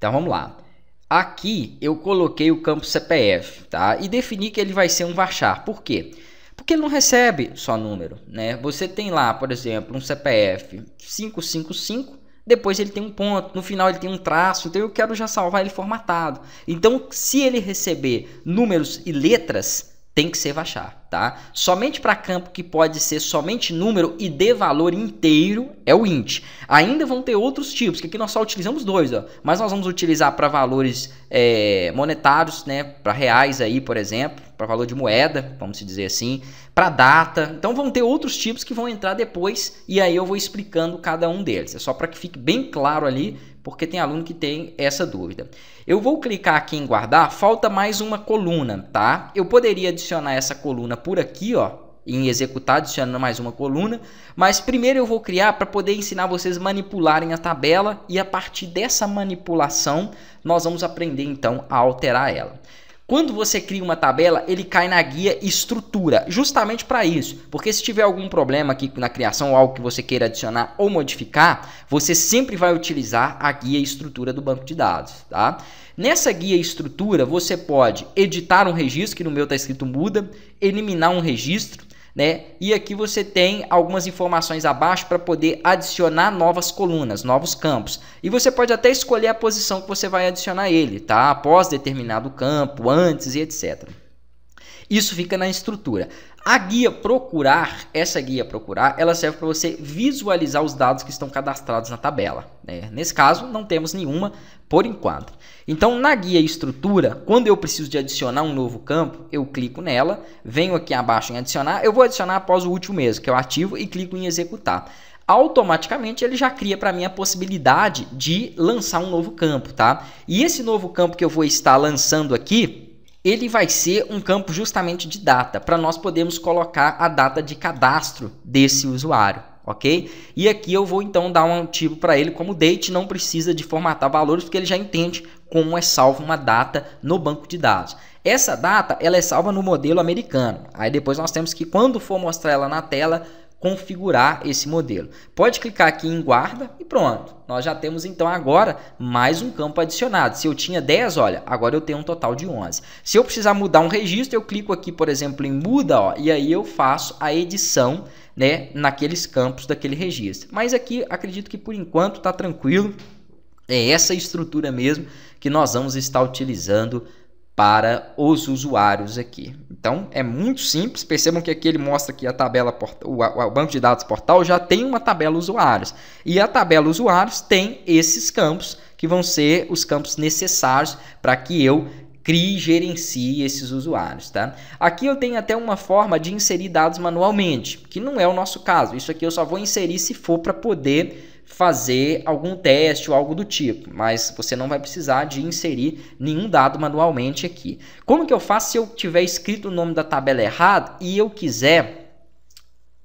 Então vamos lá. Aqui eu coloquei o campo CPF, tá? E defini que ele vai ser um varchar. Por quê? Porque ele não recebe só número, né? Você tem lá, por exemplo, um CPF 555, depois ele tem um ponto, no final ele tem um traço, então eu quero já salvar ele formatado. Então, se ele receber números e letras, tem que ser varchar tá? Somente para campo que pode ser somente número e de valor inteiro é o int. Ainda vão ter outros tipos, que aqui nós só utilizamos dois, ó, mas nós vamos utilizar para valores é, monetários, né, para reais aí, por exemplo, para valor de moeda, vamos dizer assim, para data. Então vão ter outros tipos que vão entrar depois e aí eu vou explicando cada um deles. É só para que fique bem claro ali, porque tem aluno que tem essa dúvida. Eu vou clicar aqui em guardar, falta mais uma coluna, tá? Eu poderia adicionar essa coluna por aqui, ó, em executar, adicionando mais uma coluna. Mas primeiro eu vou criar para poder ensinar vocês a manipularem a tabela e a partir dessa manipulação nós vamos aprender então a alterar ela. Quando você cria uma tabela, ele cai na guia estrutura, justamente para isso. Porque se tiver algum problema aqui na criação, algo que você queira adicionar ou modificar, você sempre vai utilizar a guia estrutura do banco de dados, tá? Nessa guia estrutura, você pode editar um registro, que no meu está escrito muda, eliminar um registro, né? E aqui você tem algumas informações abaixo para poder adicionar novas colunas, novos campos. E você pode até escolher a posição que você vai adicionar ele, tá? Após determinado campo, antes e etc. Isso fica na estrutura. A guia procurar, essa guia procurar, ela serve para você visualizar os dados que estão cadastrados na tabela. Né? Nesse caso, não temos nenhuma por enquanto. Então, na guia estrutura, quando eu preciso de adicionar um novo campo, eu clico nela, venho aqui abaixo em adicionar, eu vou adicionar após o último mês, que eu ativo e clico em executar automaticamente ele já cria para mim a possibilidade de lançar um novo campo, tá? E esse novo campo que eu vou estar lançando aqui, ele vai ser um campo justamente de data, para nós podermos colocar a data de cadastro desse usuário, ok? E aqui eu vou então dar um tipo para ele como date, não precisa de formatar valores, porque ele já entende como é salva uma data no banco de dados. Essa data ela é salva no modelo americano. Aí depois nós temos que, quando for mostrar ela na tela, configurar esse modelo. Pode clicar aqui em guarda e pronto. Nós já temos então agora mais um campo adicionado. Se eu tinha 10, olha, agora eu tenho um total de 11. Se eu precisar mudar um registro, eu clico aqui, por exemplo, em muda, ó, e aí eu faço a edição né, naqueles campos daquele registro. Mas aqui acredito que por enquanto está tranquilo. É essa estrutura mesmo que nós vamos estar utilizando para os usuários aqui. Então é muito simples. Percebam que aqui ele mostra que a tabela o, o banco de dados portal já tem uma tabela usuários e a tabela usuários tem esses campos que vão ser os campos necessários para que eu crie e gerencie esses usuários, tá? Aqui eu tenho até uma forma de inserir dados manualmente, que não é o nosso caso. Isso aqui eu só vou inserir se for para poder fazer algum teste ou algo do tipo, mas você não vai precisar de inserir nenhum dado manualmente aqui. Como que eu faço se eu tiver escrito o nome da tabela errado e eu quiser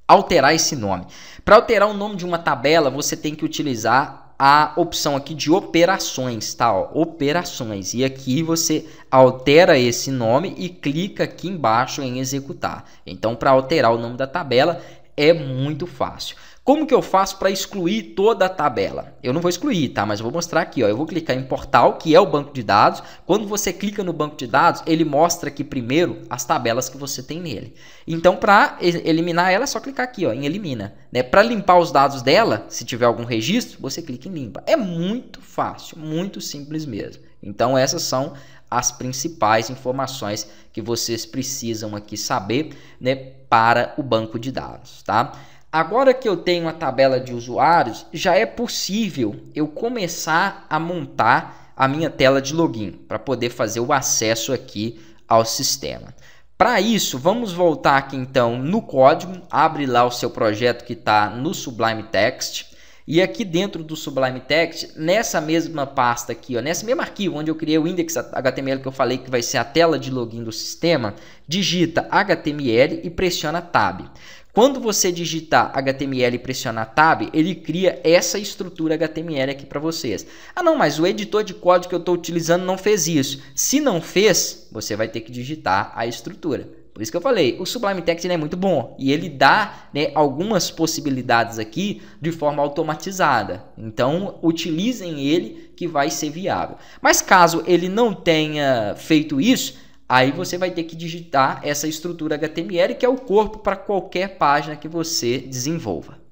alterar esse nome? Para alterar o nome de uma tabela, você tem que utilizar a opção aqui de operações, tá? Ó, operações. E aqui você altera esse nome e clica aqui embaixo em executar. Então, para alterar o nome da tabela é muito fácil. Como que eu faço para excluir toda a tabela? Eu não vou excluir, tá? Mas eu vou mostrar aqui, ó. Eu vou clicar em portal, que é o banco de dados. Quando você clica no banco de dados, ele mostra aqui primeiro as tabelas que você tem nele. Então, para eliminar ela, é só clicar aqui, ó, em elimina, né? Para limpar os dados dela, se tiver algum registro, você clica em limpa. É muito fácil, muito simples mesmo. Então, essas são as principais informações que vocês precisam aqui saber, né, para o banco de dados, tá? Agora que eu tenho a tabela de usuários, já é possível eu começar a montar a minha tela de login para poder fazer o acesso aqui ao sistema. Para isso, vamos voltar aqui então no código, abre lá o seu projeto que está no Sublime Text. E aqui dentro do Sublime Text, nessa mesma pasta aqui, ó, nesse mesmo arquivo onde eu criei o index.html que eu falei que vai ser a tela de login do sistema, digita HTML e pressiona Tab. Quando você digitar HTML e pressionar Tab, ele cria essa estrutura HTML aqui para vocês. Ah não, mas o editor de código que eu estou utilizando não fez isso. Se não fez, você vai ter que digitar a estrutura. Por isso que eu falei, o Sublime Text é muito bom e ele dá né, algumas possibilidades aqui de forma automatizada. Então, utilizem ele que vai ser viável. Mas caso ele não tenha feito isso, Aí você vai ter que digitar essa estrutura HTML, que é o corpo para qualquer página que você desenvolva.